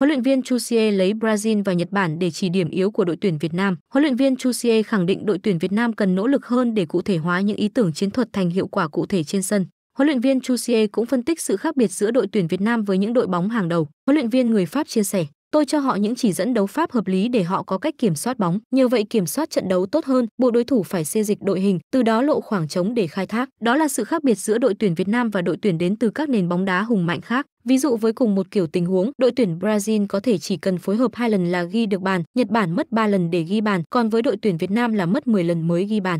Huấn luyện viên Chusie lấy Brazil và Nhật Bản để chỉ điểm yếu của đội tuyển Việt Nam. Huấn luyện viên Chusie khẳng định đội tuyển Việt Nam cần nỗ lực hơn để cụ thể hóa những ý tưởng chiến thuật thành hiệu quả cụ thể trên sân. Huấn luyện viên Chusie cũng phân tích sự khác biệt giữa đội tuyển Việt Nam với những đội bóng hàng đầu. Huấn luyện viên người Pháp chia sẻ, Tôi cho họ những chỉ dẫn đấu pháp hợp lý để họ có cách kiểm soát bóng, nhờ vậy kiểm soát trận đấu tốt hơn, bộ đối thủ phải xê dịch đội hình, từ đó lộ khoảng trống để khai thác. Đó là sự khác biệt giữa đội tuyển Việt Nam và đội tuyển đến từ các nền bóng đá hùng mạnh khác. Ví dụ với cùng một kiểu tình huống, đội tuyển Brazil có thể chỉ cần phối hợp hai lần là ghi được bàn, Nhật Bản mất ba lần để ghi bàn, còn với đội tuyển Việt Nam là mất 10 lần mới ghi bàn.